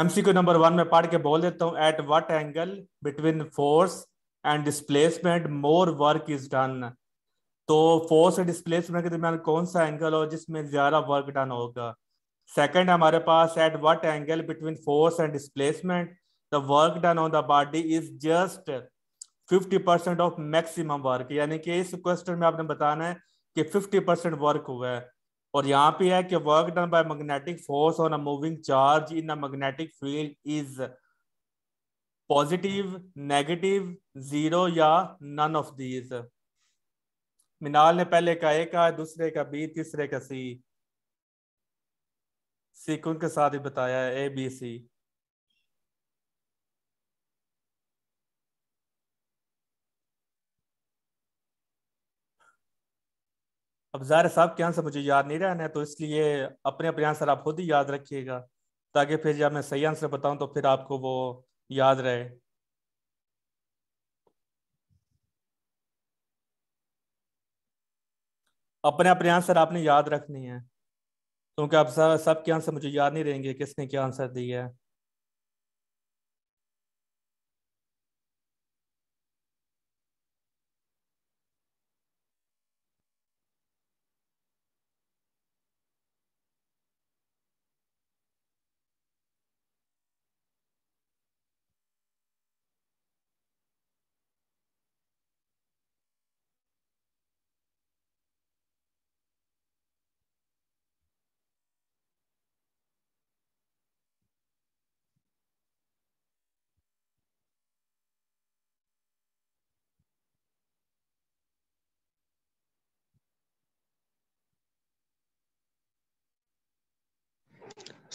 MCQ number one में पढ़ के बोल देता हूँ at what angle between force and displacement more work is done तो फोर्स एंड डिस्प्लेसमेंट के दरमियान कौन सा एंगल हो जिसमें ज्यादा वर्क डन होगा सेकेंड हमारे पास at what angle between force and displacement the work done on the body is just fifty percent of maximum work यानी कि इस क्वेश्चन में आपने बताना है कि फिफ्टी परसेंट वर्क हुआ है और यहाँ पे है कि work done by magnetic force on a moving charge in a magnetic field is positive negative zero या नन ऑफ दीज मिनाल ने पहले का ए का दूसरे का बी तीसरे का सी सीक्वेंस के साथ ही बताया है ए बी सी अब ज़ाहिर साहब के आंसर मुझे याद नहीं रहना है तो इसलिए अपने अपने आंसर आप खुद ही याद रखिएगा ताकि फिर जब मैं सही आंसर बताऊं तो फिर आपको वो याद रहे अपने अपने आंसर आपने याद रखनी है क्योंकि आप सब सबके आंसर मुझे याद नहीं रहेंगे किसने क्या आंसर दिया है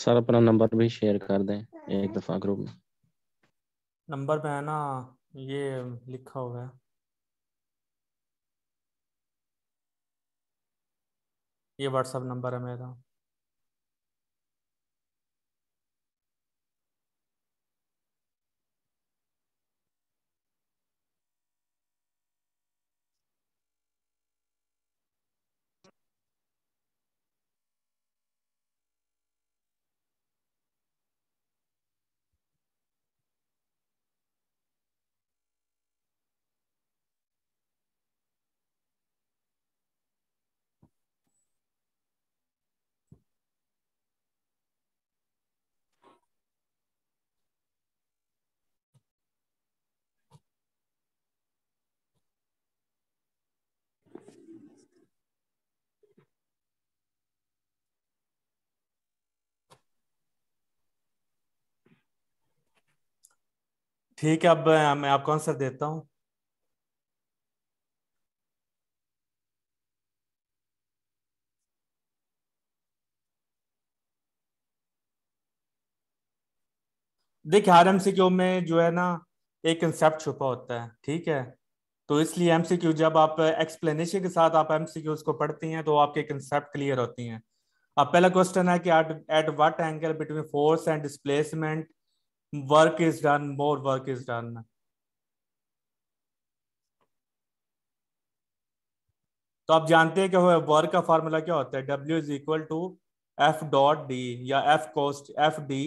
सर अपना नंबर भी शेयर कर दें एक दफा ग्रुप में नंबर पे है ना ये लिखा हुआ है ये व्हाट्सएप नंबर है मेरा ठीक है अब मैं आपको आंसर देता हूं देखिए हर एमसीक्यू में जो है ना एक कंसेप्ट छुपा होता है ठीक है तो इसलिए एमसीक्यू जब आप एक्सप्लेनेशन के साथ आप एमसीक्यूज को पढ़ती हैं तो आपके कंसेप्ट क्लियर होती हैं अब पहला क्वेश्चन है कि at at what angle between force and displacement work is done more work is done तो आप जानते हैं कि वर्क का फॉर्मूला क्या होता है W is equal to F dot D या F cos F D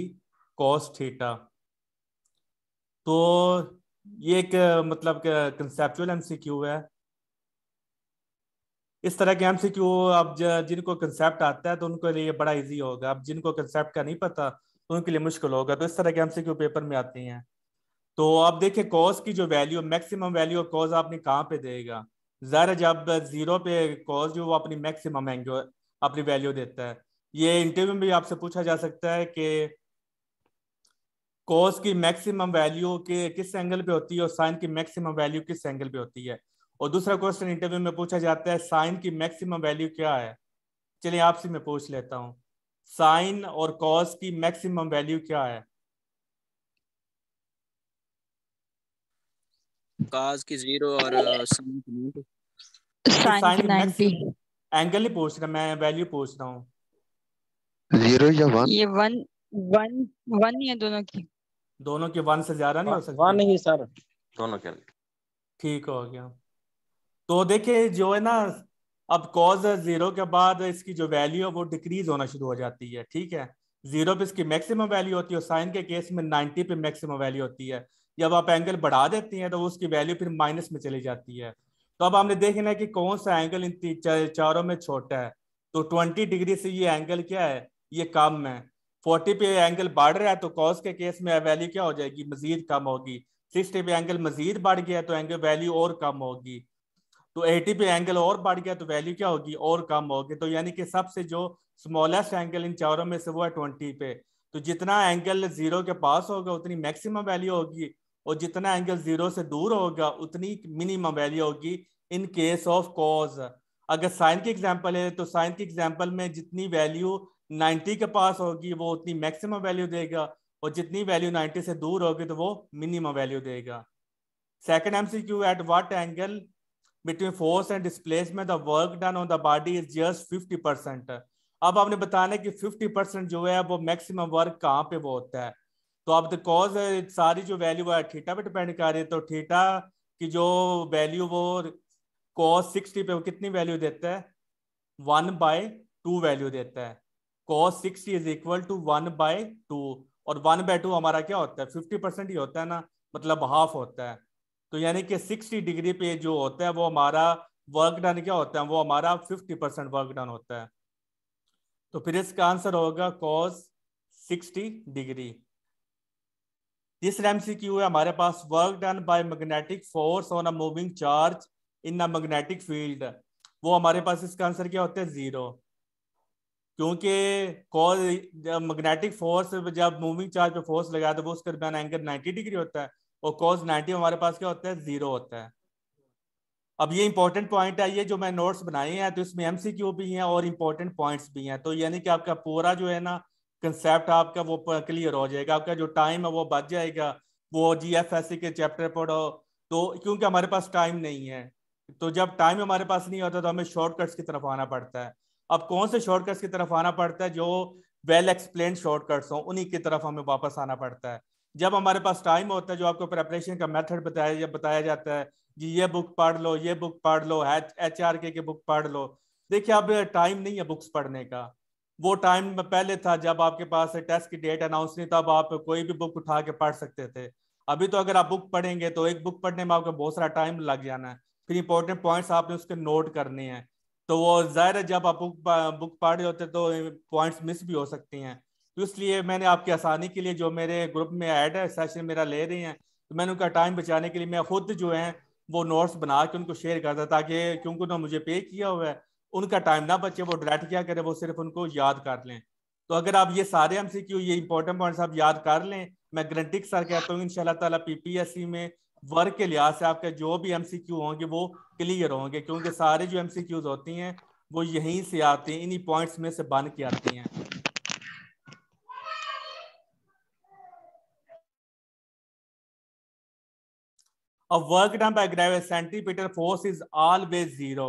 cos theta तो ये एक मतलब कंसेप्चुअल एमसीक्यू है इस तरह के एमसीक्यू अब जिनको कंसेप्ट आता है तो उनके लिए बड़ा इजी होगा अब जिनको कंसेप्ट का नहीं पता उनके लिए मुश्किल होगा तो इस तरह के एम पेपर में आती हैं तो आप देखें कॉज की जो value maximum value of cos आपने कहाँ पे देगा ज़ाहिर जब जीरो पे कॉज जो वो अपनी मैक्सिमम एंग अपनी वैल्यू देता है ये इंटरव्यू में भी आपसे पूछा जा सकता है कि कॉज की मैक्सिमम वैल्यू के किस एंगल पे होती है और साइन की मैक्सिमम वैल्यू किस एंगल पे होती है और दूसरा क्वेश्चन इंटरव्यू में पूछा जाता है साइन की मैक्सिमम वैल्यू क्या है चलिए आपसे मैं पूछ लेता हूँ साइन और कॉस की मैक्सिमम वैल्यू क्या है कॉस की जीरो और साइन की एंगल नहीं पूछ रहा मैं वैल्यू पूछ रहा हूँ जीरो या वन ये वन वन वन ही है दोनों की दोनों के वन से ज्यादा नहीं हो सकता वन ही सर दोनों के ठीक हो गया तो देखिए जो है ना अब कॉज जीरो के बाद इसकी जो वैल्यू है वो डिक्रीज होना शुरू हो जाती है ठीक है जीरो पे इसकी मैक्सिमम वैल्यू होती है और साइन के केस में नाइनटी पे मैक्सिमम वैल्यू होती है जब आप एंगल बढ़ा देते हैं तो उसकी वैल्यू फिर माइनस में चली जाती है तो अब हमने देखना है कि कौन सा एंगल इन चारों में छोटा है तो ट्वेंटी डिग्री से ये एंगल क्या है ये कम है फोर्टी पे एंगल बढ़ रहा है तो कॉज के केस में वैल्यू क्या हो जाएगी मजीद कम होगी सिक्सटी पे एंगल मजीद बढ़ गया तो एंगल वैल्यू और कम होगी तो 80 पे एंगल और बढ़ गया तो वैल्यू क्या होगी और कम होगी तो यानी कि सबसे जो स्मॉलेस्ट एंगल इन चारों में से वो है ट्वेंटी पे तो जितना एंगल जीरो के पास होगा उतनी मैक्सिमम वैल्यू होगी और जितना एंगल जीरो से दूर होगा उतनी मिनिमम वैल्यू होगी इन केस ऑफ कॉज अगर साइन की एग्जाम्पल है तो साइन की एग्जाम्पल में जितनी वैल्यू 90 के पास होगी वो उतनी मैक्सिमम वैल्यू देगा और जितनी वैल्यू 90 से दूर होगी तो वो मिनिमम वैल्यू देगा second C Q at what angle between force and displacement the work done on the body is just fifty percent अब आपने बताना की कि परसेंट जो है वो मैक्सिमम वर्क कहाँ पे वो होता है तो अब द कॉज सारी जो वैल्यू है थीटा पे डिपेंड कर रही है तो थीटा की जो वैल्यू वो कॉस सिक्सटी पे वो कितनी वैल्यू देता है वन बाय टू वैल्यू देता है cos sixty is equal to one by two और वन बाय टू हमारा क्या होता है फिफ्टी परसेंट ही होता है ना मतलब हाफ होता है तो यानी कि 60 डिग्री पे जो होता है वो हमारा वर्क डन क्या होता है वो हमारा 50 परसेंट वर्क डन होता है तो फिर इसका आंसर होगा कॉस 60 डिग्री तीसरा एमसीक्यू है हमारे पास work done by magnetic force on a moving charge in a magnetic field वो हमारे पास इसका आंसर क्या होता है जीरो क्योंकि मैग्नेटिक फोर्स जब मूविंग चार्ज पे फोर्स लगाया तो वो उसके दरमियान एंगल 90 डिग्री होता है और कॉज नाइनटी हमारे पास क्या होता है जीरो होता है अब ये इंपॉर्टेंट पॉइंट है ये जो मैं नोट्स बनाए हैं तो इसमें एम भी हैं और इंपॉर्टेंट पॉइंट्स भी हैं तो यानी कि आपका पूरा जो है ना कंसेप्ट आपका वो क्लियर हो जाएगा आपका जो टाइम है वो बच जाएगा वो जी एफ एस सी के चैप्टर पढ़ो तो क्योंकि हमारे पास टाइम नहीं है तो जब टाइम हमारे पास नहीं होता तो हमें शॉर्टकट्स की तरफ आना पड़ता है अब कौन से शॉर्टकट्स की तरफ आना पड़ता है जो वेल एक्सप्लेन शॉर्टकट्स हों उन्हीं की तरफ हमें वापस आना पड़ता है जब हमारे पास टाइम होता है जो आपको प्रेपरेशन का मेथड बताया जा बताया जाता है कि ये बुक पढ़ लो ये बुक पढ़ लो एच आर के बुक पढ़ लो देखिए अब टाइम नहीं है बुक्स पढ़ने का वो टाइम पहले था जब आपके पास टेस्ट की डेट अनाउंस नहीं तब आप कोई भी बुक उठा के पढ़ सकते थे अभी तो अगर आप बुक पढ़ेंगे तो एक बुक पढ़ने में आपको बहुत सारा टाइम लग जाना है फिर इंपॉर्टेंट पॉइंट्स आपने उसके नोट करने हैं तो वो ज़ाहिर है जब आप बुक बुक पढ़ रहे होते तो पॉइंट्स मिस भी हो सकती हैं तो इसलिए मैंने आपकी आसानी के लिए जो मेरे ग्रुप में ऐड है सेशन मेरा ले रही हैं तो मैंने उनका टाइम बचाने के लिए मैं खुद जो है वो नोट्स बना के उनको शेयर करता ताकि क्योंकि उन्होंने मुझे पे किया हुआ है उनका टाइम ना बचे वो डायरेक्ट क्या करें वो सिर्फ उनको याद कर लें तो अगर आप ये सारे एम ये इंपॉर्टेंट पॉइंट्स आप याद कर लें मैं गारंटी के साथ कहता हूँ इन शाह तला पी में वर्क के लिहाज से आपके जो भी एम होंगे वो क्लियर होंगे क्योंकि सारे जो एम होती हैं वो यहीं से आते हैं इन्हीं पॉइंट्स में से बन के आती हैं अब work done by gravity gravitational force is always zero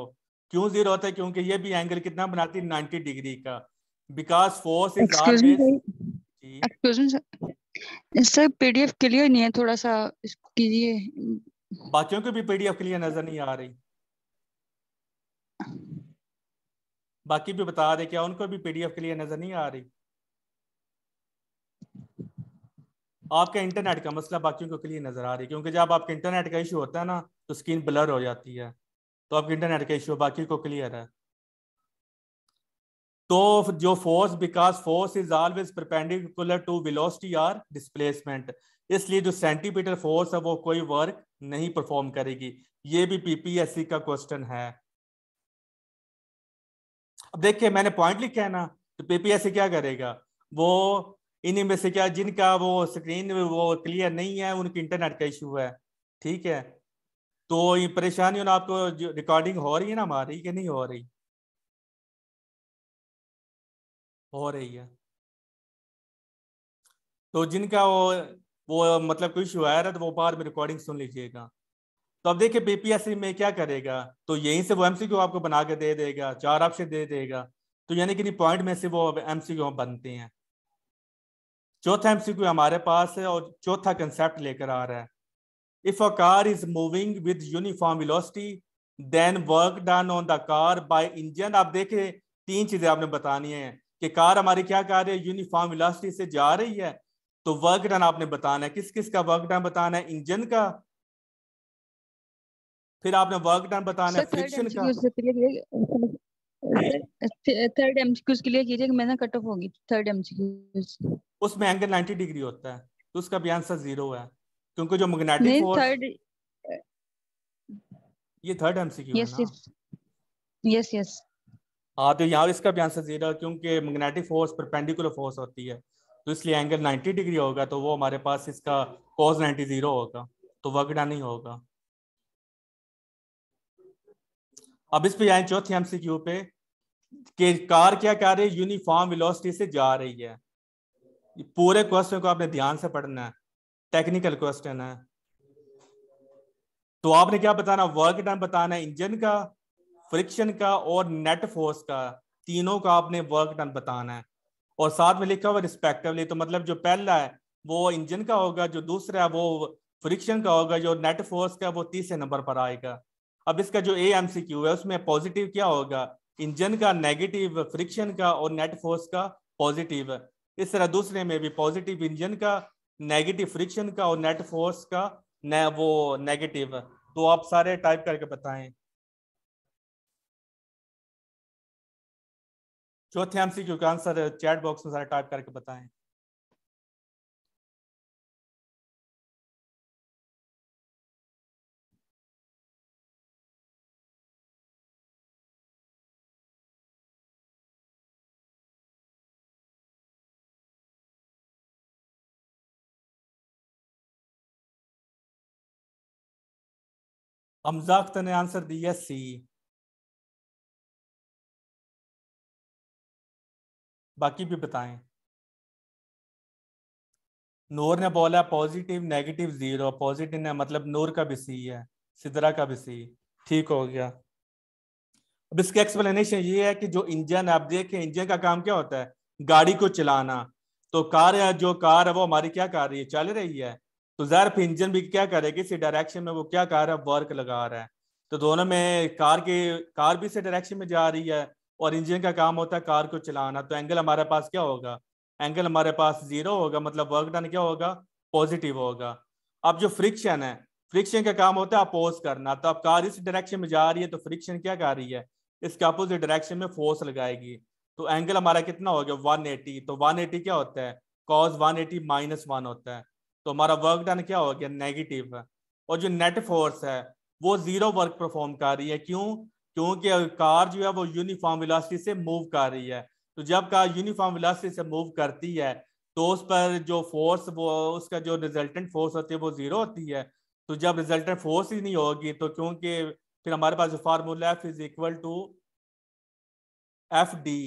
क्यों जीरो होता है क्योंकि ये भी एंगल कितना बनाती है नाइनटी डिग्री का because force is always sir PDF clear नहीं है थोड़ा सा कीजिए बच्चों को भी पीडीएफ क्लियर नजर नहीं आ रही बाकी भी बता दे क्या उनको भी पीडीएफ क्लियर नजर नहीं आ रही आपका इंटरनेट का मसला बाकियों को क्लियर नजर आ रही है क्योंकि जब आपके इंटरनेट का इशू होता है ना तो स्क्रीन ब्लर हो जाती है तो आपके इंटरनेट का इशू बाकी को क्लियर है तो जो force because force is always perpendicular to velocity or displacement इसलिए जो सेंटीमीटर फोर्स है वो कोई वर्क नहीं परफॉर्म करेगी ये भी पीपीएससी का क्वेश्चन है अब देखिए मैंने पॉइंट लिखा है ना तो पीपीएससी क्या करेगा वो इन्हीं में से क्या जिनका वो स्क्रीन वो क्लियर नहीं है उनकी इंटरनेट का इशू है ठीक है तो ये परेशानी और आपको जो रिकॉर्डिंग हो रही है ना हमारी कि नहीं हो रही हो रही है तो जिनका वो वो मतलब कोई इशू आया तो वो बार में रिकॉर्डिंग सुन लीजिएगा तो अब देखिए बीपीएससी में क्या करेगा तो यहीं से वो एमसीक्यू आपको बना के दे देगा चार ऑप्शन दे देगा तो यानी कि पॉइंट में से वो एमसीक्यू बनते हैं चौथा एमसीक्यू हमारे पास है और चौथा कंसेप्ट लेकर आ रहा है if a car is moving with uniform velocity then work done on the car by engine आप देखें तीन चीजें आपने बतानी है कि कार हमारी क्या कार है यूनिफॉर्म वेलोसिटी से जा रही है तो वर्क डन आपने बताना है किस किस का वर्क डन बताना है इंजन का फिर आपने वर्क डन बताना है फ्रिक्शन का थर्ड एमसीक्यूज के लिए कीजिए कि मैं ना कट ऑफ होगी थर्ड एमसीक्यूज उसमें एंगल 90 डिग्री होता है तो उसका भी आंसर जीरो है क्योंकि जो मैग्नेटिक फोर्स थर्ड ये थर्ड एमसीक्यू है यस यस हाँ तो यहाँ इसका भी आंसर जीरो है क्योंकि मैग्नेटिक फोर्स परपेंडिकुलर फोर्स होती है तो इसलिए एंगल 90 डिग्री होगा तो वो हमारे पास इसका कॉस 90 जीरो होगा तो वगड़ा नहीं होगा अब इस पे आए चौथी एमसीक्यू पे कि कार क्या कह रही है यूनिफॉर्म वेलोसिटी से जा रही है ये पूरे क्वेश्चन को आपने ध्यान से पढ़ना है टेक्निकल क्वेश्चन है तो आपने क्या बताना वर्क डन बताना है इंजन का फ्रिक्शन का और नेट फोर्स का तीनों का आपने वर्क डन बताना है और साथ में लिखा हुआ रिस्पेक्टिवली तो मतलब जो पहला है वो इंजन का होगा जो दूसरा है वो फ्रिक्शन का होगा जो नेट फोर्स का वो तीसरे नंबर पर आएगा अब इसका जो ए एम सी क्यू है उसमें पॉजिटिव क्या होगा इंजन का नेगेटिव फ्रिक्शन का और नेट फोर्स का पॉजिटिव इस तरह दूसरे में भी पॉजिटिव इंजन का नेगेटिव फ्रिक्शन का और नेट फोर्स का ने, वो नेगेटिव तो आप सारे टाइप करके बताएं चौथे एमसीक्यू का आंसर चैट बॉक्स में सारे टाइप करके बताएं हमजा अख्तर ने आंसर दिया सी बाकी भी बताएं नूर ने बोला पॉजिटिव नेगेटिव जीरो पॉजिटिव ने मतलब नूर का भी सी है सिदरा का भी सी ठीक हो गया अब इसके एक्सप्लेनेशन ये है कि जो इंजन आप देखें इंजन का काम क्या होता है गाड़ी को चलाना तो कार या जो कार है वो हमारी क्या कर रही है चल रही है तो जर्फ इंजन भी क्या करेगी इसी डायरेक्शन में वो क्या कर रहा है वर्क लगा रहा है तो दोनों में कार के कार भी इसी डायरेक्शन में जा रही है और इंजन का काम होता है कार को चलाना तो एंगल हमारे पास क्या होगा एंगल हमारे पास जीरो होगा मतलब वर्क डन क्या होगा पॉजिटिव होगा अब जो फ्रिक्शन है फ्रिक्शन का काम होता है अपोज करना तो अब कार इस डायरेक्शन में जा रही है तो फ्रिक्शन क्या कर रही है इसके अपोजिट डायरेक्शन में फोर्स लगाएगी तो एंगल हमारा कितना हो गया वन तो वन क्या होता है cos one eighty minus one होता है तो हमारा वर्क डन क्या हो गया नेगेटिव है और जो नेट फोर्स है वो जीरो वर्क परफॉर्म कर रही है क्यों क्योंकि कार जो है वो यूनिफॉर्म विलासिटी से मूव कर रही है तो जब कार यूनिफॉर्म विलासिटी से मूव करती है तो उस पर जो फोर्स वो उसका जो रिजल्टेंट फोर्स होती है वो जीरो होती है तो जब रिजल्टेंट फोर्स ही नहीं होगी तो क्योंकि फिर हमारे पास जो formula F is equal to F D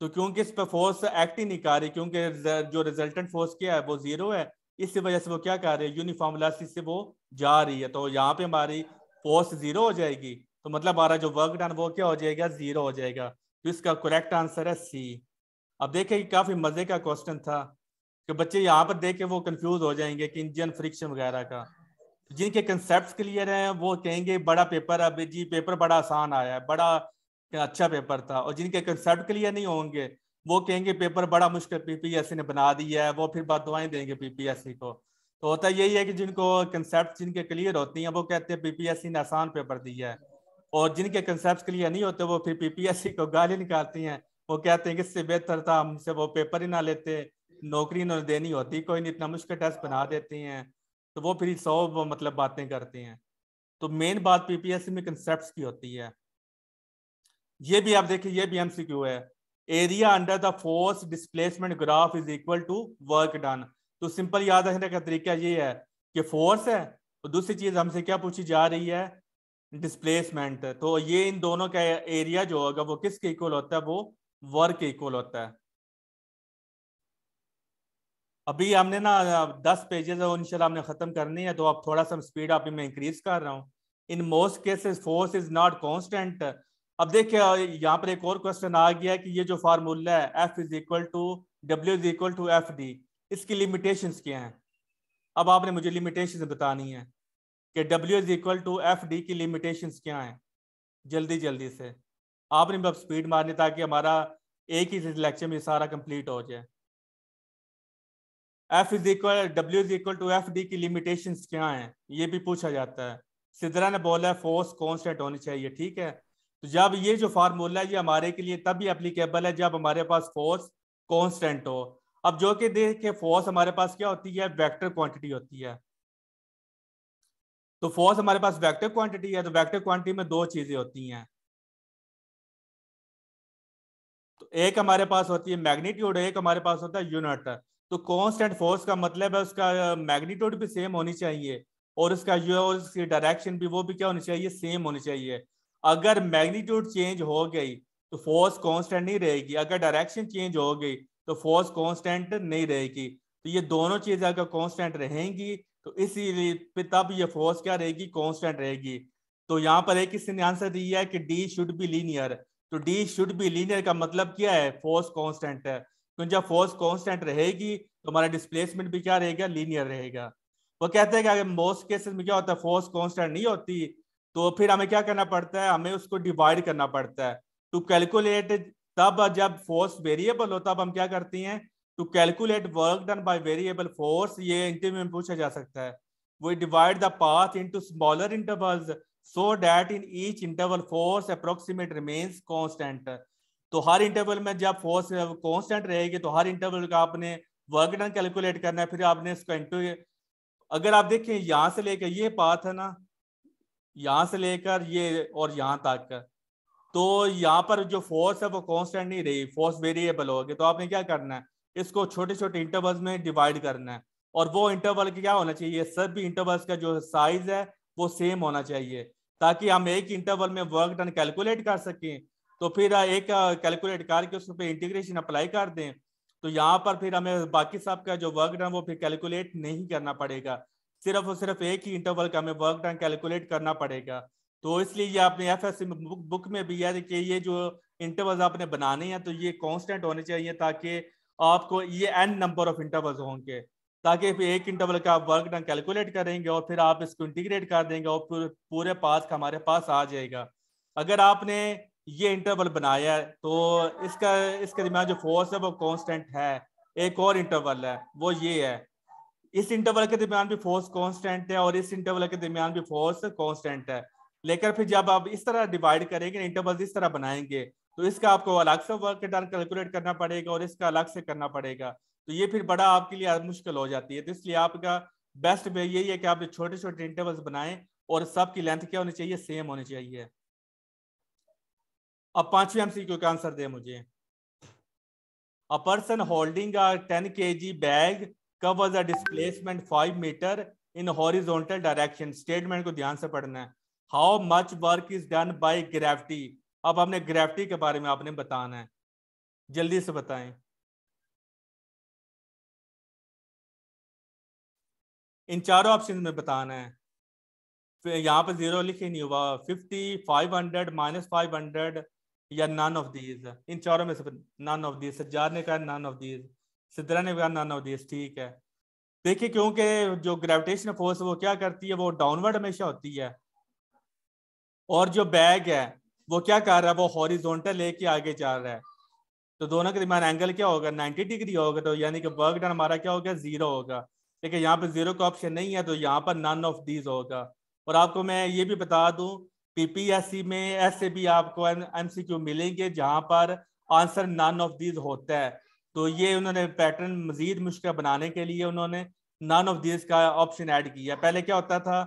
तो क्योंकि इस पर फोर्स एक्ट ही नहीं कर रही क्योंकि जो रिजल्टेंट फोर्स क्या है वो जीरो है इस वजह से वो क्या कर रहे हैं लासी से वो जा रही है तो यहाँ पे हमारी पोस्ट जीरो हो जाएगी तो मतलब हमारा जो वर्क डन वो क्या हो जाएगा जीरो हो जाएगा तो इसका करेक्ट आंसर है सी अब देखें काफी मजे का क्वेश्चन था कि बच्चे यहाँ पर देख के वो कंफ्यूज हो जाएंगे कि इंजन फ्रिक्शन वगैरह का जिनके कंसेप्ट क्लियर हैं वो कहेंगे बड़ा पेपर अभी जी पेपर बड़ा आसान आया है बड़ा अच्छा पेपर था और जिनके कंसेप्ट क्लियर नहीं होंगे वो कहेंगे पेपर बड़ा मुश्किल पीपीएससी ने बना दिया है वो फिर दुआएं देंगे पीपीएससी को तो होता यही है कि जिनको कंसेप्ट जिनके क्लियर होती हैं वो कहते हैं पीपीएससी ने आसान पेपर दिया है और जिनके कंसेप्ट क्लियर नहीं होते वो फिर पीपीएससी को गाली निकालती हैं वो कहते हैं कि इससे बेहतर था तो हमसे वो पेपर ही ना लेते नौकरी इन्होंने देनी होती कोई नहीं इतना मुश्किल टेस्ट बना देती हैं तो वो फिर सौ मतलब बातें करती हैं तो मेन बात पीपीएससी में कंसेप्ट की होती है ये भी आप देखिए ये भी एमसीक्यू है area under the force displacement graph is equal to work done तो सिंपल याद रखने का तरीका ये है कि फोर्स है और तो दूसरी चीज हमसे क्या पूछी जा रही है डिस्प्लेसमेंट तो ये इन दोनों का एरिया जो होगा वो किसके इक्वल होता है वो वर्क इक्वल होता है अभी हमने ना दस पेजेस और इनशाला हमने ख़त्म करनी है तो अब थोड़ा सा स्पीड आप मैं इंक्रीज कर रहा हूँ in most cases force is not constant अब देखिए यहाँ पर एक और क्वेश्चन आ गया कि ये जो फार्मूला है F is equal to W is equal to F D इसकी लिमिटेशन क्या हैं अब आपने मुझे लिमिटेशन बतानी है कि W is equal to F D की लिमिटेशन क्या हैं जल्दी जल्दी से आपने बस स्पीड मारनी ताकि हमारा एक ही लेक्चर में सारा कंप्लीट हो जाए F is equal W is equal to F D की लिमिटेशन क्या हैं ये भी पूछा जाता है सिद्धरा ने बोला है फोर्स कॉन्स्टेंट होनी चाहिए ठीक है तो जब ये जो फार्मूला है ये हमारे के लिए तब ही अप्लीकेबल है जब हमारे पास फोर्स कॉन्स्टेंट हो अब जो कि देख के फोर्स हमारे पास क्या होती है वेक्टर क्वांटिटी होती है तो फोर्स हमारे पास वेक्टर क्वांटिटी है तो वेक्टर क्वांटिटी में दो चीजें होती हैं तो एक हमारे पास होती है मैग्नीट्यूड एक हमारे पास होता है यूनिट तो कांस्टेंट फोर्स का मतलब है उसका मैग्नीट्यूड भी सेम होनी चाहिए और उसका जो उसकी डायरेक्शन भी वो भी क्या होनी चाहिए सेम होनी चाहिए अगर मैग्नीट्यूड चेंज हो गई तो फोर्स कांस्टेंट नहीं रहेगी अगर डायरेक्शन चेंज हो गई तो फोर्स कांस्टेंट नहीं रहेगी तो ये दोनों चीजें अगर कांस्टेंट रहेंगी तो इसीलिए तब ये फोर्स क्या रहेगी कांस्टेंट रहेगी तो यहाँ पर एक ने आंसर दिया है कि डी शुड बी लीनियर तो डी शुड बी लीनियर का मतलब क्या है फोर्स कॉन्स्टेंट है क्योंकि तो जब फोर्स कॉन्स्टेंट रहेगी तो हमारा डिस्प्लेसमेंट भी क्या रहेगा लीनियर रहेगा वो कहते हैं कि अगर मोस्ट केसेस में क्या होता है फोर्स कॉन्स्टेंट नहीं होती तो फिर हमें क्या करना पड़ता है हमें उसको डिवाइड करना पड़ता है टू कैलकुलेट तब जब फोर्स वेरिएबल हो तब हम क्या करती हैं to calculate work done by variable force ये इंटरव्यू में पूछा जा सकता है वो divide the path into smaller intervals so that in each interval force approximate remains constant तो हर इंटरवल में जब फोर्स कॉन्स्टेंट रहेगी तो हर इंटरवल का आपने वर्क डन कैलकुलेट करना है फिर आपने इसको इंटू अगर आप देखें यहाँ से लेकर ये पाथ है ना यहाँ से लेकर ये और यहाँ तक तो यहाँ पर जो फोर्स है वो कॉन्स्टेंट नहीं रही फोर्स वेरिएबल होगी तो आपने क्या करना है इसको छोटे छोटे इंटरवल्स में डिवाइड करना है और वो इंटरवल क्या होना चाहिए सभी इंटरवल्स का जो साइज है वो सेम होना चाहिए ताकि हम एक इंटरवल में वर्क डन कैलकुलेट कर सकें तो फिर एक कैलकुलेट करके उस पर इंटीग्रेशन अप्लाई कर दें तो यहाँ पर फिर हमें बाकी सब का जो वर्क डन वो फिर कैलकुलेट नहीं करना पड़ेगा सिर्फ और सिर्फ एक ही इंटरवल का हमें वर्क डन कैलकुलेट करना पड़ेगा तो इसलिए ये आपने एफ एस बुक में भी है कि ये जो इंटरवल्स आपने बनाने हैं तो ये कॉन्स्टेंट होने चाहिए ताकि आपको ये एन नंबर ऑफ इंटरवल्स होंगे ताकि फिर एक इंटरवल का आप वर्क डन कैलकुलेट करेंगे और फिर आप इसको इंटीग्रेट कर देंगे और फिर पूरे पास का हमारे पास आ जाएगा अगर आपने ये इंटरवल बनाया है तो इसका इसके दिमाग जो फोर्स है वो कॉन्स्टेंट है एक और इंटरवल है वो ये है इस इंटरवल के दरमियान भी फोर्स कांस्टेंट है और इस इंटरवल के दरमियान भी फोर्स कांस्टेंट है लेकर फिर जब आप इस तरह डिवाइड करेंगे इंटरवल इस तरह बनाएंगे तो इसका आपको अलग से वर्क डन कैलकुलेट करना पड़ेगा और इसका अलग से करना पड़ेगा तो ये फिर बड़ा आपके लिए मुश्किल हो जाती है तो इसलिए आपका बेस्ट वे यही है कि आप छोटे छोटे इंटरवल्स बनाएं और सबकी लेंथ क्या होनी चाहिए सेम होनी चाहिए अब पांचवी एमसीक्यू का आंसर दे मुझे अ पर्सन होल्डिंग टेन के जी बैग कब a displacement five metre in horizontal direction statement को ध्यान से पढ़ना है how much work is done by gravity अब हमने ग्रेविटी के बारे में आपने बताना है जल्दी से बताएं इन चारों ऑप्शन में बताना है यहाँ पर जीरो लिखे नहीं हुआ fifty five hundred minus five hundred या नन ऑफ दीज इन चारों में से नॉन ऑफ दीज सजार ने कहा नॉन ऑफ दीज તેરાને ભગાના નોધીસ ઠીક હે દેખે કે ક્યોકી જો ગ્રેવિટેશનલ ફોર્સ વો ક્યા કરતી હે વો ડાઉનવર્ડ હમેશા હોતી હે ઓર જો બેગ હે વો ક્યા કર રહા હે વો હોરિઝોન્ટલ લેકે આગે જા રહા હે તો દોનો કે મેન એંગલ ક્યા હોગા 90 ડિગ્રી હોગા તોયાની કે વર્ક ડન ہمارا ક્યા હોગા 0 હોગા લેકે યહાં પે 0 કા ઓપ્શન નહીં હે તો યહાં પર নান ઓફ ધીસ હોગા ઓર આપકો મે યે ભી બતા દું પપીએસસી મે એસે ભી આપકો એમસીક્યુ મિલેંગે જહા પર આન્સર নান ઓફ ધીસ હોતા હે तो ये उन्होंने पैटर्न मजीद मुश्किल बनाने के लिए उन्होंने नान ऑफ दिस का ऑप्शन ऐड किया पहले क्या होता था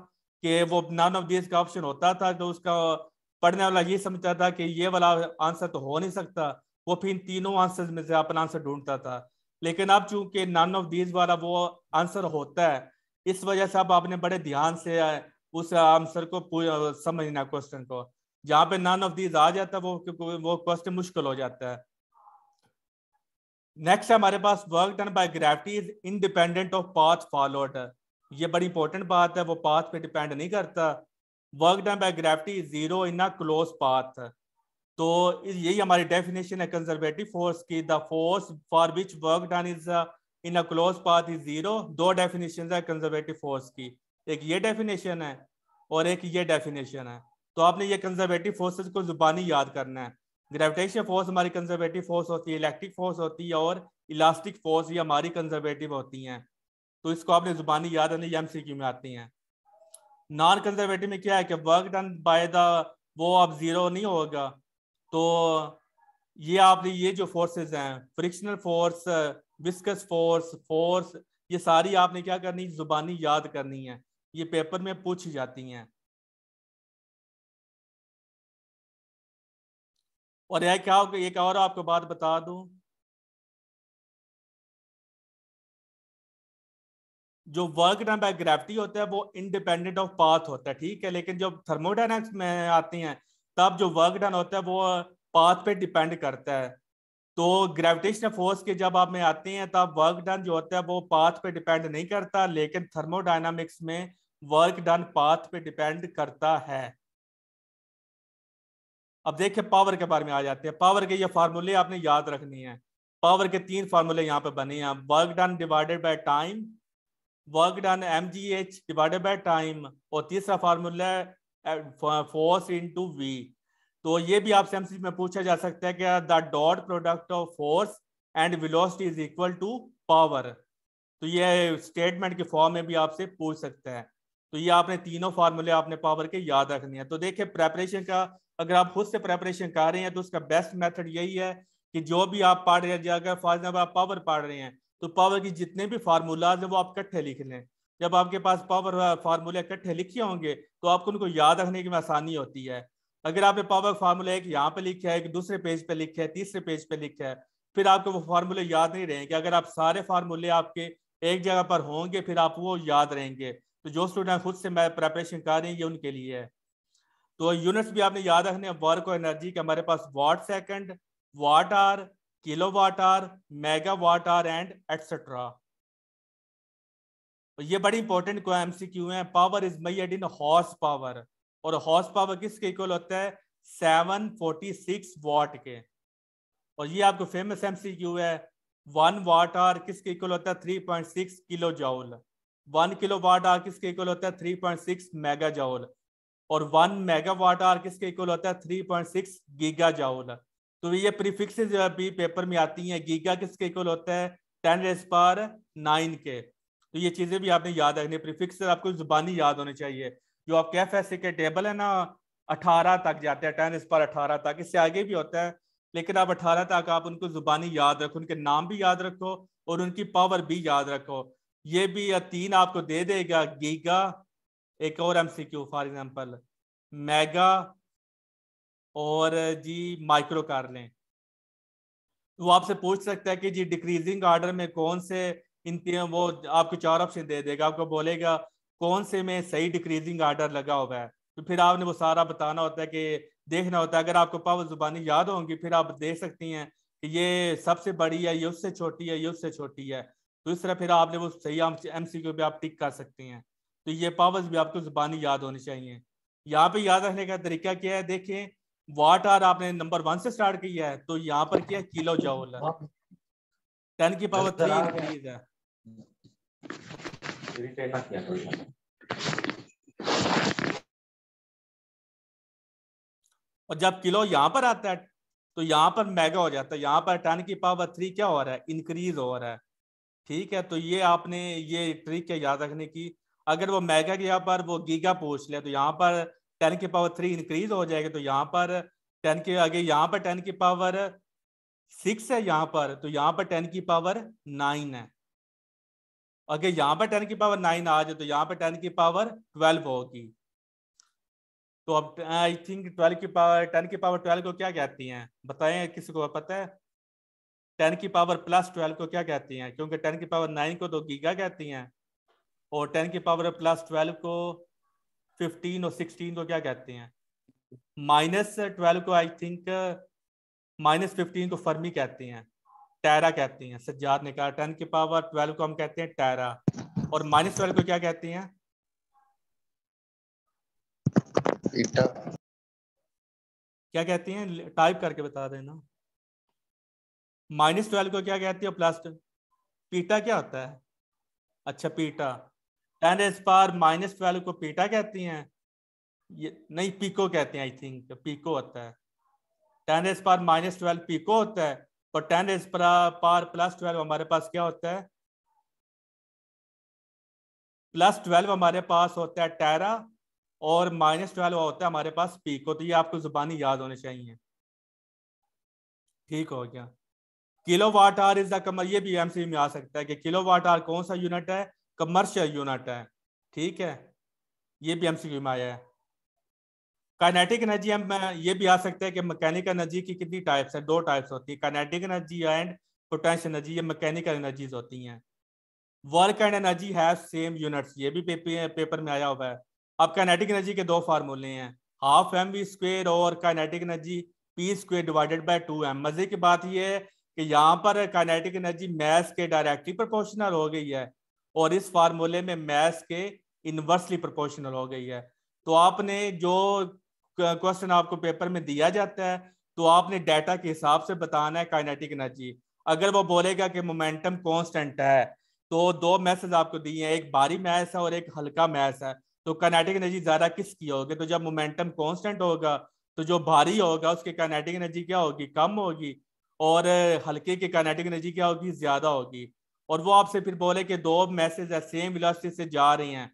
कि वो नॉन ऑफ दिस का ऑप्शन होता था तो उसका पढ़ने वाला ये समझता था कि ये वाला आंसर तो हो नहीं सकता वो फिर इन तीनों आंसर में से अपना आंसर ढूंढता था लेकिन अब चूंकि नान ऑफ दिस वाला वो आंसर होता है इस वजह से अब आपने बड़े ध्यान से उस आंसर को समझना क्वेश्चन को जहाँ पे नान ऑफ दीज आ जाता है वो वो क्वेश्चन मुश्किल हो जाता है नेक्स्ट हमारे पास work done by gravity is independent of path followed ये बड़ी इंपॉर्टेंट बात है वो पाथ पे डिपेंड नहीं करता work done by gravity is zero in a close path तो यही हमारी डेफिनेशन है कंजर्वेटिव फोर्स की the force for which work done is in a close path is zero दो डेफिनेशन है कंजर्वेटिव फोर्स की एक ये डेफिनेशन है और एक ये डेफिनेशन है तो आपने ये कंजर्वेटिव फोर्सेज को जुबानी याद करना है ग्रेविटेशन फोर्स हमारी कंजर्वेटिव फोर्स होती है इलेक्ट्रिक फोर्स होती है और इलास्टिक फोर्स ये हमारी कंजर्वेटिव होती हैं तो इसको आपने जुबानी याद रखनी एम सी में आती हैं नॉन कंजर्वेटिव में क्या है कि वर्क डन बाय द वो अब ज़ीरो नहीं होगा तो ये आपने ये जो फोर्सेज हैं frictional force viscous force force ये सारी आपने क्या करनी जुबानी याद करनी है ये पेपर में पूछी जाती हैं और यह क्या होगा एक और आपको बात बता दूं जो वर्क डन बाय ग्रेविटी होता है वो इंडिपेंडेंट ऑफ पाथ होता है ठीक है लेकिन जो थर्मोडाइनमिक्स में आती हैं तब जो वर्क डन होता है वो पाथ पे डिपेंड करता है तो ग्रेविटेशनल फोर्स के जब आप में आती हैं तब वर्क डन जो होता है वो पाथ पे डिपेंड नहीं करता लेकिन थर्मोडाइनमिक्स में वर्क डन पाथ पे डिपेंड करता है अब देखिए पावर के बारे में आ जाते हैं पावर के ये फार्मूले आपने याद रखनी है पावर के तीन फार्मूले यहाँ पे बने हैं work done divided by time work done M G H divided by time और तीसरा फार्मूला फोर्स इंटू वी तो ये भी आपसे एमसीक्यू में पूछा जा सकता है कि the dot product of force and velocity is equal to power तो ये स्टेटमेंट के फॉर्म में भी आपसे पूछ सकते हैं तो ये आपने तीनों फार्मूले आपने पावर के याद रखने हैं तो देखिए प्रेपरेशन का अगर आप खुद से प्रेपरेशन कर रहे हैं तो उसका बेस्ट मेथड यही है कि जो भी आप पढ़ रहे हैं अगर फॉर एग्जाम्पल आप पावर पढ़ रहे हैं तो पावर की जितने भी फार्मूलाज हैं वो आप इकट्ठे लिख लें जब आपके पास पावर फार्मूले इकट्ठे लिखे होंगे तो आपको उनको याद रखने की आसानी होती है अगर आपने पावर फार्मूला एक यहाँ पे लिखा है एक दूसरे पेज पे लिखा है तीसरे पेज पे लिखा है फिर आपको वो फार्मूले याद नहीं रहेंगे अगर आप सारे फार्मूले आपके एक जगह पर होंगे फिर आप वो याद रहेंगे तो जो स्टूडेंट खुद से मैं प्रेपरेशन कर रहे हैं ये उनके लिए है तो यूनिट्स भी आपने याद रखने वर्क और एनर्जी के हमारे पास watt second watt hour kilo watt hour mega watt hour and etcetera ये बड़ी इंपॉर्टेंट को एम सी क्यू है power is made in horse power और हॉर्स पावर किसके इक्वल होता है सेवन फोर्टी सिक्स वाट के और ये आपको फेमस एम सी क्यू है वन वाट आर किसके इक्वल होता है three point six kilo joule one kilo watt hour किसके इक्वल होता है three point six mega joule और वन मेगावाट आर किसके इक्वल होता है three point six giga joule तो ये प्रीफिक्स जो है बी पेपर में आती हैं गीगा किसके इक्वल होता है टेन रेस पार नाइन के तो ये चीज़ें भी आपने याद रखनी प्रीफिक्स आपको जुबानी याद होने चाहिए जो आप कैफ एस के टेबल है ना अठारह तक जाते हैं टेन इस पर अठारह तक इससे आगे भी होता है लेकिन आप अठारह तक आप उनको जुबानी याद रखो उनके नाम भी याद रखो और उनकी पावर भी याद रखो ये भी तीन आपको दे देगा गीगा एक और एमसीक्यू फॉर एग्जांपल मेगा और जी माइक्रो कार लें तो वो आपसे पूछ सकता है कि जी डिक्रीजिंग ऑर्डर में कौन से इन वो आपको चार ऑप्शन दे देगा आपको बोलेगा कौन से में सही डिक्रीजिंग ऑर्डर लगा हुआ है तो फिर आपने वो सारा बताना होता है कि देखना होता है अगर आपको पावर जुबानी याद होंगी फिर आप देख सकती हैं कि ये सबसे बड़ी है ये उससे छोटी है ये उससे छोटी है तो इस तरह फिर आपने वो सही एम सी पे आप टिक कर सकती हैं तो ये पावर्स भी आपको ज़बानी याद होनी चाहिए यहाँ पे याद रखने का तरीका क्या है देखें वाट आर आपने नंबर वन से स्टार्ट किया है तो यहाँ पर क्या किलो जाओल है टेन की पावर थ्री इंक्रीज है और जब किलो यहाँ पर आता है तो यहाँ पर मेगा हो जाता है यहाँ पर टेन की पावर थ्री क्या हो रहा है इंक्रीज हो रहा है ठीक है तो ये आपने ये ट्रिक है याद रखने की अगर वो मेगा की यहाँ पर वो गीगा पूछ ले तो यहाँ पर टेन की पावर थ्री इंक्रीज हो जाएगी तो यहाँ पर टेन के आगे यहाँ पर टेन की पावर सिक्स है यहाँ पर तो यहाँ पर टेन की पावर नाइन है अगर यहाँ पर टेन की पावर नाइन आ जाए तो यहाँ पर टेन की पावर ट्वेल्व होगी तो अब आई थिंक ट्वेल्व की पावर टेन की पावर ट्वेल्व को क्या कहती हैं बताएं किसी को पता है टेन की पावर प्लस ट्वेल्व को क्या कहती हैं क्योंकि टेन की पावर नाइन को तो गीगा कहती हैं और टेन की पावर प्लस ट्वेल्व को फिफ्टीन और सिक्सटीन को क्या कहते हैं माइनस ट्वेल्व को आई थिंक माइनस फिफ्टीन को फर्मी कहते हैं टैरा कहते हैं सज्जाद ने कहा टेन की पावर ट्वेल्व को हम कहते हैं टैरा और माइनस ट्वेल्व को क्या कहते हैं क्या कहते हैं टाइप करके बता देना माइनस ट्वेल्व को क्या कहती है प्लस पीटा क्या होता है अच्छा peta ten as per minus twelve को पीटा कहती हैं ये नहीं पीको कहते हैं आई थिंक पीको होता है ten as per minus twelve pico होता है और ten as per plus twelve हमारे पास क्या होता है प्लस ट्वेल्व हमारे पास होता है टैरा और माइनस ट्वेल्व होता है हमारे पास पीको तो ये आपको जुबानी याद होने चाहिए ठीक हो गया kilo watt hour is the कमर ये भी सी में आ सकता है कि किलो वाट आर कौन सा यूनिट है कमर्शियल यूनिट है ठीक है ये भी एमसीक्यू में आया है काइनेटिक एनर्जी हम ये भी आ सकते हैं कि मैकेनिकल एनर्जी की कितनी टाइप्स है दो टाइप्स होती है kinetic energy and potential energy ये मैकेनिकल एनर्जीज होती हैं work and energy have same units ये भी पेपर में आया हुआ है अब काइनेटिक एनर्जी के दो फार्मूले हैं हाफ एम वी स्क्वेयर और kinetic energy P square divided by two M मजे की बात यह है कि यहाँ पर काइनेटिक एनर्जी मैथ के डायरेक्टली प्रोपोर्शनल हो गई है और इस फार्मूले में मैथ्स के इनवर्सली प्रोपोर्शनल हो गई है तो आपने जो क्वेश्चन आपको पेपर में दिया जाता है तो आपने डाटा के हिसाब से बताना है काइनेटिक एनर्जी अगर वो बोलेगा कि मोमेंटम कांस्टेंट है तो दो मैसेज आपको दिए हैं एक भारी मैस है और एक हल्का मैस है तो काइनेटिक एनर्जी ज़्यादा किसकी होगी तो जब मोमेंटम कांस्टेंट होगा तो जो भारी होगा उसकी काइनेटिक एनर्जी क्या होगी कम होगी और हल्के की काइनेटिक एनर्जी क्या होगी ज़्यादा होगी और वो आपसे फिर बोले कि दो मैसेज है सेम वेलोसिटी से जा रही हैं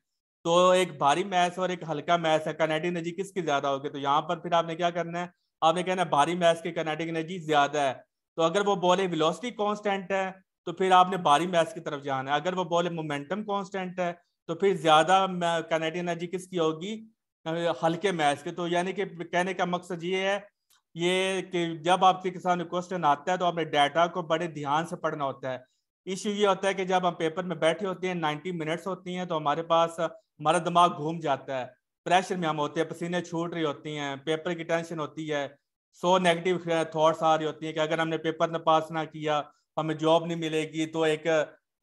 तो एक भारी मैस और एक हल्का मैस है कनेटिक एनर्जी किसकी ज्यादा होगी तो यहाँ पर फिर आपने क्या करना है आपने कहना है भारी मैस की कनेटिक एनर्जी ज्यादा है तो अगर वो बोले विलोसिटी कॉन्स्टेंट है तो फिर आपने भारी मैस की तरफ जाना है अगर वो बोले मोमेंटम कॉन्स्टेंट है तो फिर ज्यादा कनेटिक एनर्जी किसकी होगी हल्के मैस की तो यानी कि कहने का मकसद ये है ये कि जब आपके किसान क्वेश्चन आता है तो आपने डाटा को बड़े ध्यान से पढ़ना होता है इश्यू ये होता है कि जब हम पेपर में बैठे होते हैं नाइन्टी मिनट्स होती हैं तो हमारे पास हमारा दिमाग घूम जाता है प्रेशर में हम होते हैं पसीने छूट रही होती हैं पेपर की टेंशन होती है सो नेगेटिव थाट्स आ रही होती हैं कि अगर हमने पेपर ने पास ना किया हमें जॉब नहीं मिलेगी तो एक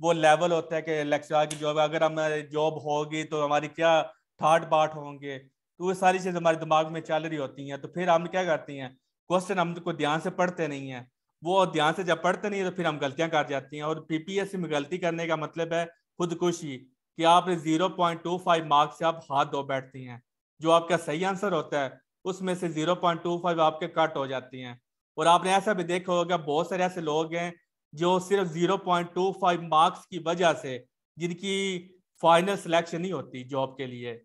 वो लेवल होता है कि लेक्चरार की जॉब अगर हमें जॉब होगी तो हमारी क्या थाट बाट होंगे तो वो सारी चीज़ हमारे दिमाग में चल रही होती हैं तो फिर हम क्या करती हैं क्वेश्चन हम को ध्यान से पढ़ते नहीं हैं वो ध्यान से जब पढ़ते नहीं है तो फिर हम गलतियां कर जाती हैं और पीपीएससी में गलती करने का मतलब है खुदकुशी कि आप zero point two five marks से आप हाथ धो बैठती हैं जो आपका सही आंसर होता है उसमें से जीरो पॉइंट टू फाइव आपके कट हो जाती हैं और आपने ऐसा भी देखा होगा बहुत सारे ऐसे लोग हैं जो सिर्फ zero point two five marks की वजह से जिनकी फाइनल सिलेक्शन नहीं होती जॉब के लिए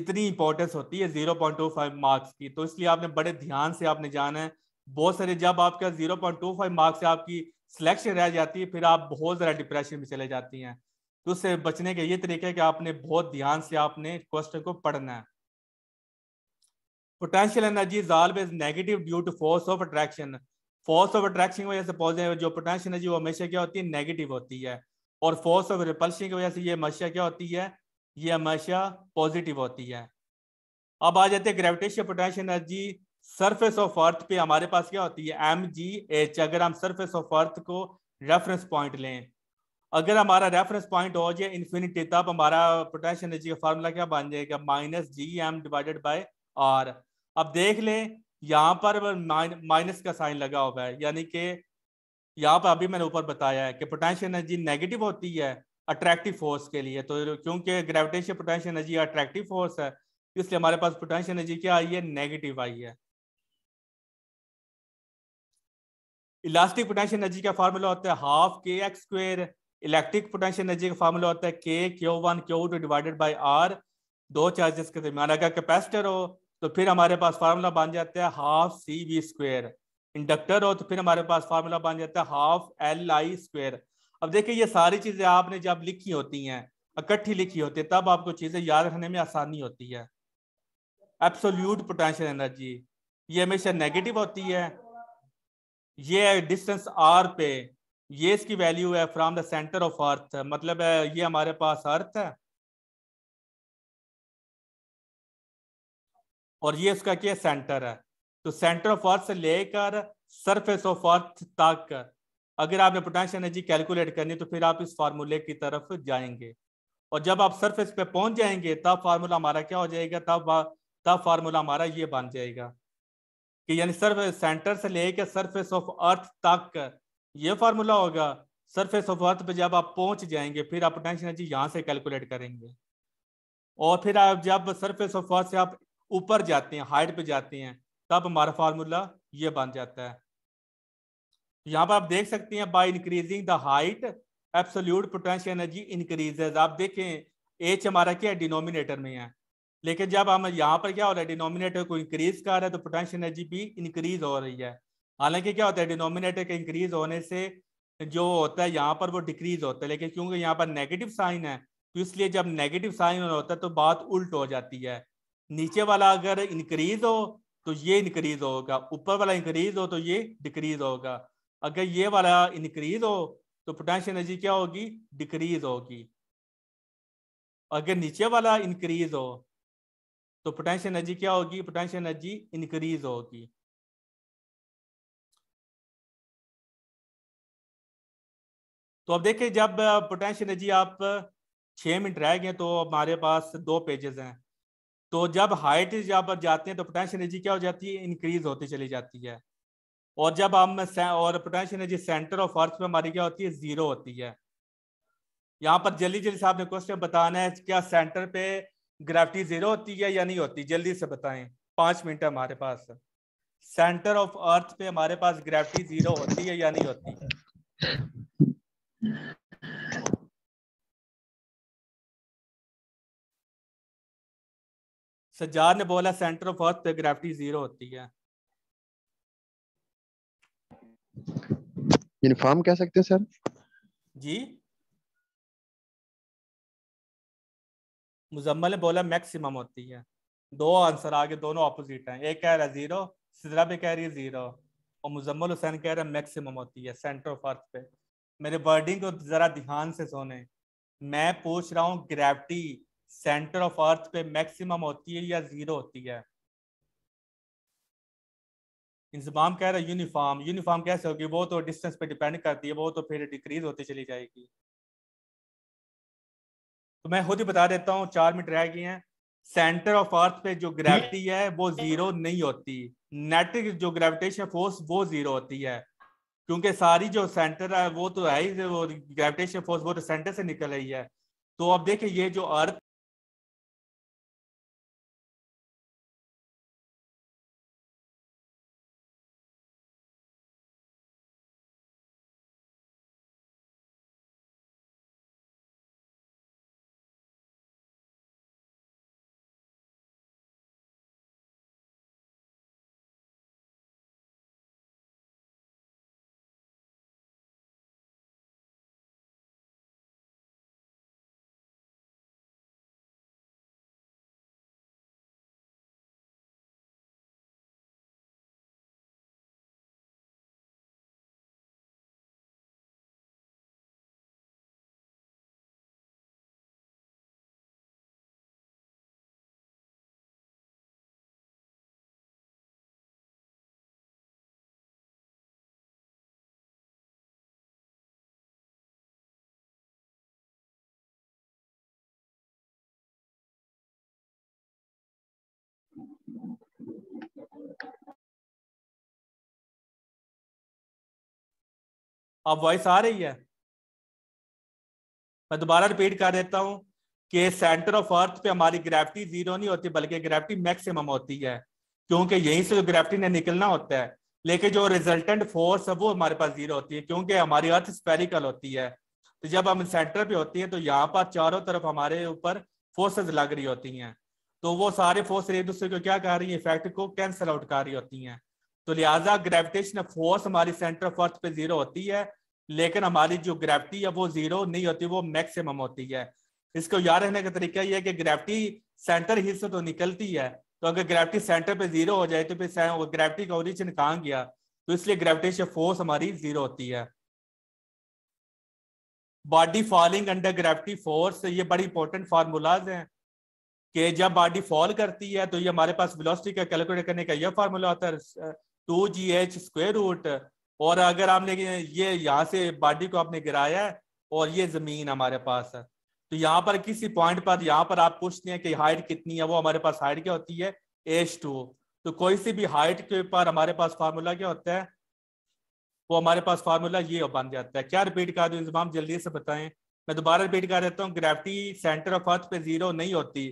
इतनी इंपॉर्टेंस होती है zero point two five marks की तो इसलिए आपने बड़े ध्यान से आपने जाना है बहुत सारे जब आपका zero point two five marks से आपकी सिलेक्शन रह जाती है फिर आप बहुत ज़्यादा डिप्रेशन में चले जाती हैं तो उससे बचने का ये तरीका है कि आपने बहुत ध्यान से आपने क्वेश्चन को पढ़ना है potential energy is always negative due to force of attraction force of attraction की वजह से पॉजिटिव जो पोटेंशियल एनर्जी वो हमेशा क्या होती है नेगेटिव होती है और फोर्स ऑफ रिपल्शन की वजह से ये हमेशा क्या होती है ये हमेशा पॉजिटिव होती है अब आ जाते हैं gravitation potential energy surface of earth पे हमारे पास क्या होती है एम जी एच अगर हम सरफेस ऑफ अर्थ को रेफरेंस पॉइंट लें अगर हमारा रेफरेंस पॉइंट हो जाए इन्फिनिटी तब हमारा पोटेंशियल एनर्जी का फार्मूला क्या बन जाएगा minus G M divided by R अब देख लें यहाँ पर माइनस का साइन लगा हुआ है यानी कि यहाँ पर अभी मैंने ऊपर बताया है कि पोटेंशियल एनर्जी नेगेटिव होती है अट्रैक्टिव फोर्स के लिए तो क्योंकि gravitation potential energy attractive force है इसलिए हमारे पास पोटेंशियल एनर्जी क्या आई है नेगेटिव आई है इलास्टिक पोटेंशियल एनर्जी का फार्मूला होता है half K X square electric potential energy का फार्मूला होता है K Q one Q two divided by R दो चार्जेस के दरमियान अगर कैपेसिटर हो तो फिर हमारे पास फार्मूला बन जाता है half C V square inductor हो तो फिर हमारे पास फार्मूला बन जाता है हाफ एल आई स्क्वेयर अब देखिए ये सारी चीज़ें आपने जब लिखी होती हैं इकट्ठी लिखी होती है तब आपको चीज़ें याद रखने में आसानी होती है एब्सोल्यूट पोटेंशियल एनर्जी ये हमेशा नेगेटिव होती है ये डिस्टेंस आर पे ये इसकी वैल्यू है from the centre of earth मतलब है ये हमारे पास अर्थ है और ये इसका क्या सेंटर है तो सेंटर ऑफ अर्थ से लेकर सरफेस ऑफ अर्थ तक अगर आपने पोटेंशियल एनर्जी कैलकुलेट करनी तो फिर आप इस फार्मूले की तरफ जाएंगे और जब आप सरफेस पे पहुंच जाएंगे तब फार्मूला हमारा क्या हो जाएगा तब तब फार्मूला हमारा ये बन जाएगा कि यानी सर्फ सेंटर से लेके सरफेस ऑफ अर्थ तक ये फार्मूला होगा सरफेस ऑफ अर्थ पे जब आप पहुंच जाएंगे फिर आप पोटेंशियल एनर्जी यहाँ से कैलकुलेट करेंगे और फिर आप जब सरफेस ऑफ अर्थ से आप ऊपर जाते हैं हाइट पे जाते हैं तब हमारा फार्मूला ये बन जाता है यहाँ पर आप देख सकते हैं by increasing the height absolute potential energy increases आप देखें एच हमारा क्या डिनोमिनेटर में है लेकिन जब हम यहाँ पर क्या हो रहा है डिनोमिनेटर को इंक्रीज कर रहा है तो पोटेंशियल एनर्जी भी इंक्रीज हो रही है हालांकि क्या होता है डिनोमिनेटर के इंक्रीज होने से जो होता है यहाँ पर वो डिक्रीज होता है लेकिन क्योंकि यहाँ पर नेगेटिव साइन है तो इसलिए जब नेगेटिव साइन होता है तो बात उल्ट हो जाती है नीचे वाला अगर इंक्रीज हो तो ये इंक्रीज होगा ऊपर वाला इंक्रीज हो तो ये डिक्रीज होगा अगर ये वाला इंक्रीज हो तो पोटेंशियल एनर्जी क्या होगी डिक्रीज होगी अगर नीचे वाला इंक्रीज हो तो पोटेंशियल एनर्जी क्या होगी पोटेंशियल एनर्जी इंक्रीज होगी तो अब देखिए जब पोटेंशियल एनर्जी आप छः मिनट रह गए तो हमारे पास दो पेजेस हैं तो जब हाइट जब जाते हैं तो पोटेंशियल एनर्जी क्या हो जाती है इंक्रीज होती चली जाती है और जब हम और potential energy centre of earth पे हमारी क्या होती है ज़ीरो होती है यहाँ पर जल्दी जल्दी साहब ने क्वेश्चन बताना है क्या सेंटर पे ग्रेविटी जीरो होती है या नहीं होती जल्दी से बताएं पांच मिनट हमारे पास सेंटर ऑफ अर्थ पे हमारे पास ग्रेविटी जीरो होती है या नहीं होती सज्जाद ने बोला सेंटर ऑफ अर्थ पे ग्रेविटी जीरो होती है यूनिफॉर्म कह सकते हैं सर जी मुजम्मल ने बोला मैक्सिमम होती है दो आंसर आगे दोनों अपोजिट हैं एक कह रहा है ज़ीरो सिजरा भी कह रही है ज़ीरो और मुजम्मल हुसैन कह रहा है मैक्सिमम होती है सेंटर ऑफ अर्थ पे मेरे वर्डिंग को ज़रा ध्यान से सोने मैं पूछ रहा हूँ ग्रेविटी सेंटर ऑफ अर्थ पे मैक्सिमम होती है या ज़ीरो होती है इंजमाम कह रहा है यूनिफॉर्म यूनिफॉर्म कैसे होगी वो तो डिस्टेंस पे डिपेंड करती है वो तो फिर डिक्रीज होती चली जाएगी तो मैं खुद ही बता देता हूँ चार मिनट रह गए हैं सेंटर ऑफ अर्थ पे जो ग्रेविटी है वो जीरो नहीं होती नेट जो ग्रेविटेशन फोर्स वो जीरो होती है क्योंकि सारी जो सेंटर है वो तो है ही ग्रेविटेशन फोर्स वो तो सेंटर से निकल रही है तो अब देखिए ये जो अर्थ अब वॉइस आ रही है मैं दोबारा रिपीट कर देता हूं कि सेंटर ऑफ अर्थ पे हमारी ग्रेविटी जीरो नहीं होती बल्कि ग्रेविटी मैक्सिमम होती है क्योंकि यहीं से जो ग्रेविटी ने निकलना होता है लेकिन जो रिजल्टेंट फोर्स है वो हमारे पास जीरो होती है क्योंकि हमारी अर्थ स्पेरिकल होती है तो जब हम सेंटर पे होती है तो यहाँ पर चारों तरफ हमारे ऊपर फोर्सेस लग रही होती हैं तो वो सारे फोर्स एक दूसरे को क्या कर रही है इफेक्ट को कैंसल आउट कर रही होती हैं तो लिहाजा ग्रेविटेशन फोर्स हमारी सेंटर ऑफ अर्थ पे जीरो होती है लेकिन हमारी जो ग्रेविटी है वो जीरो नहीं होती वो मैक्सिमम होती है इसको याद रहने का तरीका यह है कि ग्रेविटी सेंटर ही से तो निकलती है तो अगर ग्रेविटी सेंटर पे जीरो हो जाए तो फिर ग्रेविटी का ओरिजिन कहाँ गया तो इसलिए ग्रेविटेशन फोर्स हमारी जीरो होती है body falling under gravity force ये बड़ी इंपॉर्टेंट फार्मूलाज हैं कि जब बॉडी फॉल करती है तो ये हमारे पास वेलोसिटी का कैलकुलेट करने का ये फार्मूला होता है two G H square root और अगर आपने ये यहाँ से बॉडी को आपने गिराया है और ये ज़मीन हमारे पास है तो यहाँ पर किसी पॉइंट पर यहाँ पर आप पूछते हैं कि हाइट कितनी है वो हमारे पास हाइट क्या होती है एच टू तो कोई सी भी हाइट के ऊपर हमारे पास फार्मूला क्या होता है वो हमारे पास फार्मूला ये बन जाता है क्या रिपीट कर दो इंजाम जल्दी से बताएं मैं दोबारा रिपीट कर देता हूँ ग्रेविटी सेंटर ऑफ अर्थ पे जीरो नहीं होती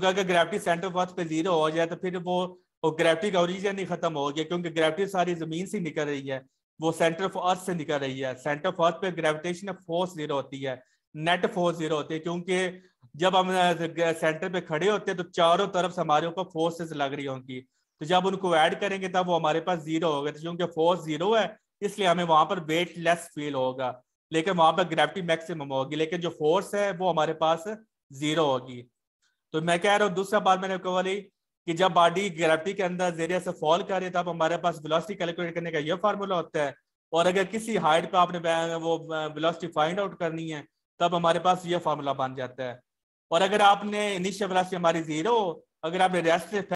क्योंकि अगर ग्रेविटी सेंटर ऑफ अर्थ पे जीरो हो जाए तो फिर वो वो ग्रेविटी का ओरिजन ही खत्म हो गया क्योंकि ग्रेविटी सारी जमीन से निकल रही है वो सेंटर ऑफ अर्थ से निकल रही है सेंटर ऑफ अर्थ पे ग्रेविटेशन फोर्स जीरो होती है नेट फोर्स जीरो होती है क्योंकि जब हम सेंटर पे खड़े होते हैं तो चारों तरफ से हमारे ऊपर फोर्सेस लग रही होंगी तो जब उनको ऐड करेंगे तब वो हमारे पास जीरो होगा तो क्योंकि फोर्स जीरो है इसलिए हमें वहां पर वेट लेस फील होगा लेकिन वहां पर ग्रेविटी मैक्सिमम होगी लेकिन जो फोर्स है वो हमारे पास जीरो होगी तो मैं कह रहा हूँ दूसरा बात मैंने ली कि जब बॉडी ग्रेविटी के अंदर जेरिया से फॉल करे तब हमारे पास वेलोसिटी कैलकुलेट करने का यह फार्मूला होता है और अगर किसी हाइट पर आपने वो वेलोसिटी फाइंड आउट करनी है तब हमारे पास यह फार्मूला बन जाता है और अगर आपने इनिशियल वेलोसिटी हमारी जीरो अगर आपने रेस्ट